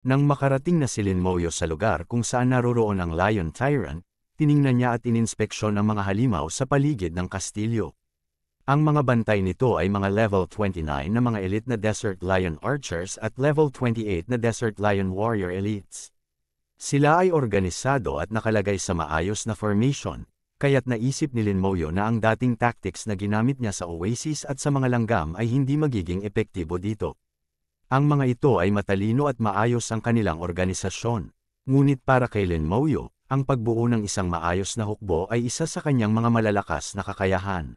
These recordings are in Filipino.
Nang makarating na si Lin Moyo sa lugar kung saan naroroon ang Lion Tyrant, tiningnan niya at ininspeksyon ang mga halimaw sa paligid ng kastilyo. Ang mga bantay nito ay mga level 29 na mga elite na Desert Lion Archers at level 28 na Desert Lion Warrior Elites. Sila ay organisado at nakalagay sa maayos na formation, kaya't naisip ni Lin Moyo na ang dating tactics na ginamit niya sa Oasis at sa mga langgam ay hindi magiging epektibo dito. Ang mga ito ay matalino at maayos ang kanilang organisasyon. Ngunit para kay Len Mouyo, ang pagbuo ng isang maayos na hukbo ay isa sa kanyang mga malalakas na kakayahan.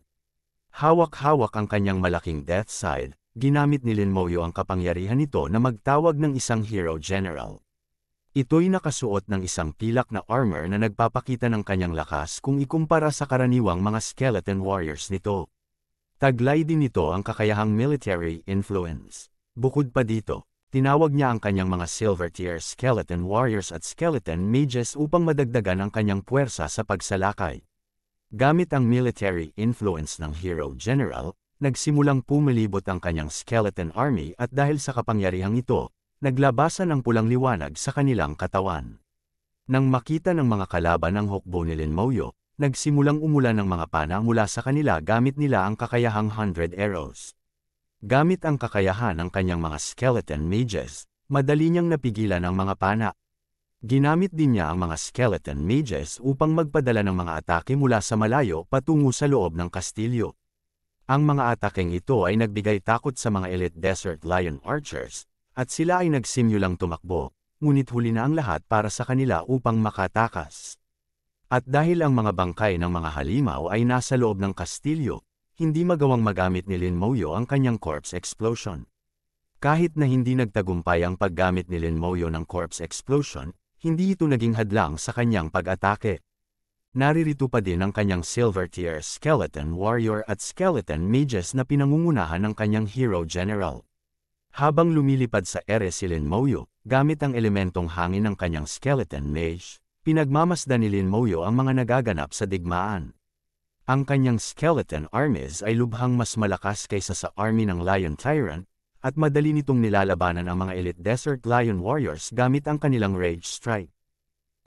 Hawak-hawak ang kanyang malaking death side, ginamit ni Len Mouyo ang kapangyarihan nito na magtawag ng isang hero general. Ito'y nakasuot ng isang pilak na armor na nagpapakita ng kanyang lakas kung ikumpara sa karaniwang mga skeleton warriors nito. Taglay din ito ang kakayahang military influence. Bukod pa dito, tinawag niya ang kanyang mga Silver Tier Skeleton Warriors at Skeleton Mages upang madagdagan ang kanyang puwersa sa pagsalakay. Gamit ang military influence ng Hero General, nagsimulang pumilibot ang kanyang Skeleton Army at dahil sa kapangyarihang ito, naglabasan ang pulang liwanag sa kanilang katawan. Nang makita ng mga kalaban ang hukbo ni Lin Linmoyo, nagsimulang umulan ng mga pana mula sa kanila gamit nila ang kakayahang 100 arrows. Gamit ang kakayahan ng kanyang mga skeleton mages, madali niyang napigilan ang mga pana. Ginamit din niya ang mga skeleton mages upang magpadala ng mga atake mula sa malayo patungo sa loob ng kastilyo. Ang mga atakeng ito ay nagbigay takot sa mga elite desert lion archers, at sila ay nagsimulang tumakbo, ngunit huli na ang lahat para sa kanila upang makatakas. At dahil ang mga bangkay ng mga halimaw ay nasa loob ng kastilyo, hindi magawang magamit ni Lin Moyo ang kanyang corpse explosion. Kahit na hindi nagtagumpay ang paggamit ni Lin Moyo ng corpse explosion, hindi ito naging hadlang sa kanyang pag-atake. Naririto pa din ang kanyang Silver Tier Skeleton Warrior at Skeleton Mages na pinangungunahan ng kanyang Hero General. Habang lumilipad sa ere si Lin Moyo, gamit ang elementong hangin ng kanyang Skeleton Mage, pinagmamasdan ni Lin Moyo ang mga nagaganap sa digmaan. Ang kanyang skeleton armies ay lubhang mas malakas kaysa sa army ng Lion Tyrant, at madali nitong nilalabanan ang mga elite Desert Lion Warriors gamit ang kanilang Rage Strike.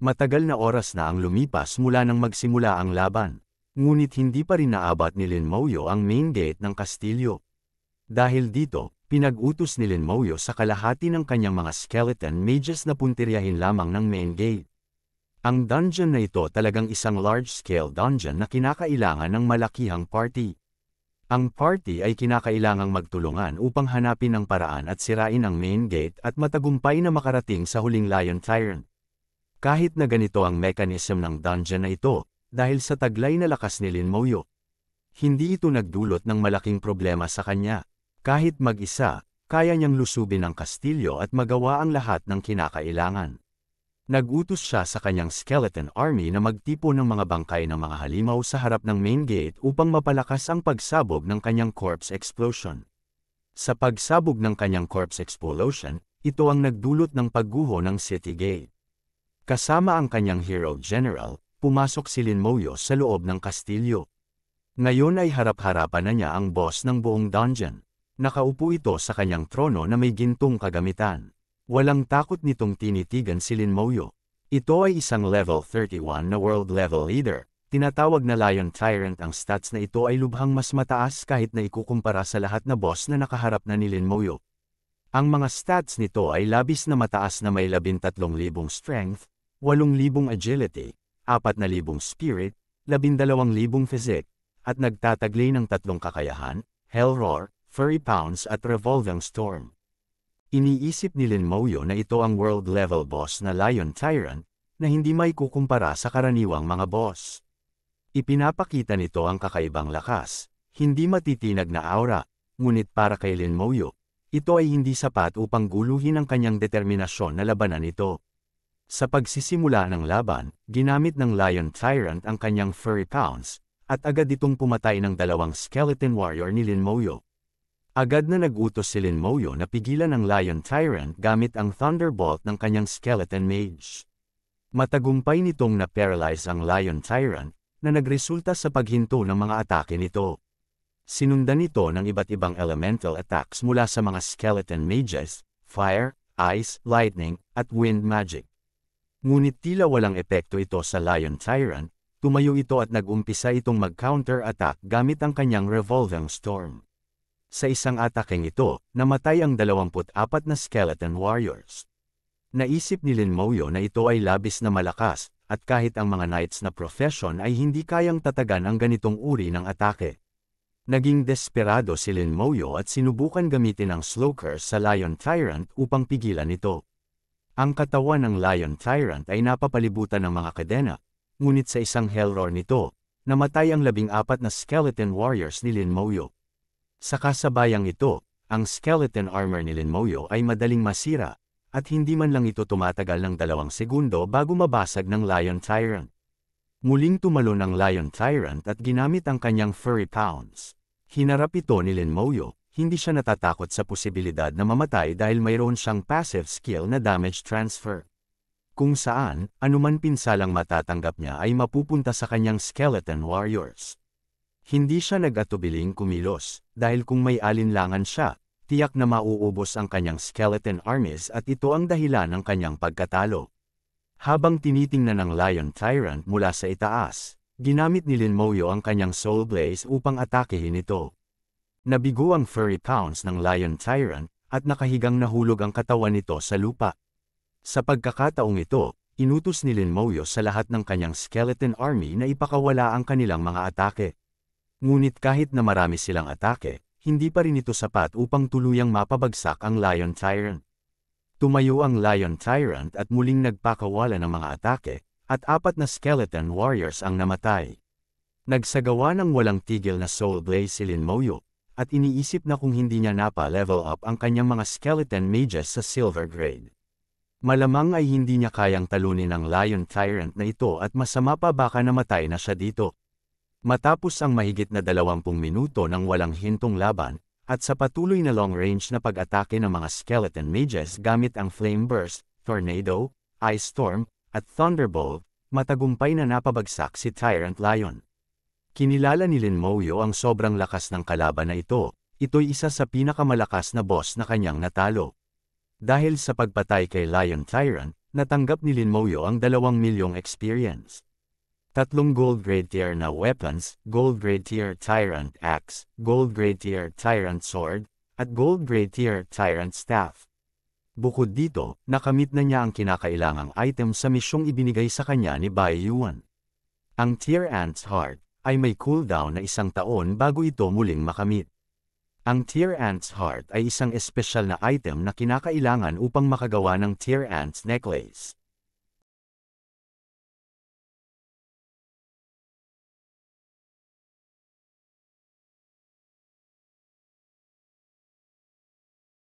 Matagal na oras na ang lumipas mula nang magsimula ang laban, ngunit hindi pa rin naabot ni Lin Linmoyo ang main gate ng kastilyo. Dahil dito, pinag-utos ni Lin Linmoyo sa kalahati ng kanyang mga skeleton mages na puntiryahin lamang ng main gate. Ang dungeon na ito talagang isang large-scale dungeon na kinakailangan ng malakihang party. Ang party ay kinakailangang magtulungan upang hanapin ang paraan at sirain ang main gate at matagumpay na makarating sa huling Lion Tyrant. Kahit na ganito ang mechanism ng dungeon na ito, dahil sa taglay na lakas ni Lin Mouyo, hindi ito nagdulot ng malaking problema sa kanya. Kahit mag-isa, kaya niyang lusubin ang kastilyo at magawa ang lahat ng kinakailangan. Nagutos siya sa kanyang skeleton army na magtipo ng mga bangkay ng mga halimaw sa harap ng main gate upang mapalakas ang pagsabog ng kanyang corpse explosion. Sa pagsabog ng kanyang corpse explosion, ito ang nagdulot ng pagguho ng city gate. Kasama ang kanyang hero general, pumasok si Lin Moyo sa loob ng kastilyo. Ngayon ay harap-harapan na niya ang boss ng buong dungeon. Nakaupo ito sa kanyang trono na may gintong kagamitan. Walang takot nitong tinitigan si Lin Moyo. Ito ay isang level 31 na world level leader. Tinatawag na Lion Tyrant ang stats na ito ay lubhang mas mataas kahit na ikukumpara sa lahat na boss na nakaharap na ni Lin Moyo. Ang mga stats nito ay labis na mataas na may 13,000 strength, 8,000 agility, 4,000 spirit, 12,000 physique, at nagtataglay ng tatlong kakayahan, Hell Roar, Furry Pounce at Revolving Storm. Iniisip ni Lin Mouyo na ito ang world-level boss na Lion Tyrant na hindi may kukumpara sa karaniwang mga boss. Ipinapakita nito ang kakaibang lakas, hindi matitinag na aura, ngunit para kay Lin Mouyo, ito ay hindi sapat upang guluhin ang kanyang determinasyon na labanan ito. Sa pagsisimula ng laban, ginamit ng Lion Tyrant ang kanyang furry pounds, at agad itong pumatay ng dalawang skeleton warrior ni Lin Moyo. Agad na nagutos si Lin Moyo na pigilan ang Lion Tyrant gamit ang Thunderbolt ng kanyang Skeleton Mage. Matagumpay nitong na-paralyze ang Lion Tyrant na nagresulta sa paghinto ng mga atake nito. Sinundan nito ng iba't ibang elemental attacks mula sa mga Skeleton Mages, Fire, Ice, Lightning, at Wind Magic. Ngunit tila walang epekto ito sa Lion Tyrant, tumayo ito at nagumpisa itong mag-counter-attack gamit ang kanyang Revolving Storm sa isang atakeng ito, namatay ang 24 na skeleton warriors. Naisip ni Lin Moyo na ito ay labis na malakas, at kahit ang mga knights na profession ay hindi kayang tatagan ang ganitong uri ng atake. Naging desperado si Lin Moyo at sinubukan gamitin ang slow curse sa Lion Tyrant upang pigilan ito. Ang katawan ng Lion Tyrant ay napapalibutan ng mga kadena, ngunit sa isang hell roar nito, namatay ang labing apat na skeleton warriors ni Lin Moyo. Sa kasabayang ito, ang skeleton armor ni Lin Moyo ay madaling masira, at hindi man lang ito tumatagal ng dalawang segundo bago mabasag ng Lion Tyrant. Muling tumalon ang Lion Tyrant at ginamit ang kanyang furry pounds. Hinarap ito ni Lin Moyo, hindi siya natatakot sa posibilidad na mamatay dahil mayroon siyang passive skill na damage transfer. Kung saan, anuman pinsalang matatanggap niya ay mapupunta sa kanyang skeleton warriors. Hindi siya nag-atubiling kumilos, dahil kung may alinlangan siya, tiyak na mauubos ang kanyang skeleton armies at ito ang dahilan ng kanyang pagkatalo. Habang tinitingnan ng Lion Tyrant mula sa itaas, ginamit ni Lin Moyo ang kanyang Soul Blaze upang atakehin ito. Nabigo ang furry pounce ng Lion Tyrant at nakahigang nahulog ang katawan nito sa lupa. Sa pagkakataong ito, inutos ni Lin Moyo sa lahat ng kanyang skeleton army na ipakawala ang kanilang mga atake. Ngunit kahit na marami silang atake, hindi pa rin ito sapat upang tuluyang mapabagsak ang Lion Tyrant. Tumayo ang Lion Tyrant at muling nagpakawala ng mga atake, at apat na skeleton warriors ang namatay. Nagsagawa ng walang tigil na Soul Blaze si Lin Moyo, at iniisip na kung hindi niya napa-level up ang kanyang mga skeleton mages sa silver grade. Malamang ay hindi niya kayang talunin ang Lion Tyrant na ito at masama pa baka namatay na siya dito. Matapos ang mahigit na 20 minuto ng walang hintong laban, at sa patuloy na long-range na pag-atake ng mga skeleton mages gamit ang flame burst, tornado, ice storm, at thunderbolt, matagumpay na napabagsak si Tyrant Lion. Kinilala ni Lin Moyo ang sobrang lakas ng kalaban na ito, ito'y isa sa pinakamalakas na boss na kanyang natalo. Dahil sa pagpatay kay Lion Tyrant, natanggap ni Lin Moyo ang 2 milyong experience. Tatlong gold grade tier na weapons, gold grade tier tyrant axe, gold grade tier tyrant sword, at gold grade tier tyrant staff. Bukod dito, nakamit na niya ang kinakailangang item sa misyong ibinigay sa kanya ni Bai Yuan. Ang tier ant's heart ay may cooldown na isang taon bago ito muling makamit. Ang Tear Ant's Heart ay isang espesyal na item na kinakailangan upang makagawa ng Tear Ant's Necklace.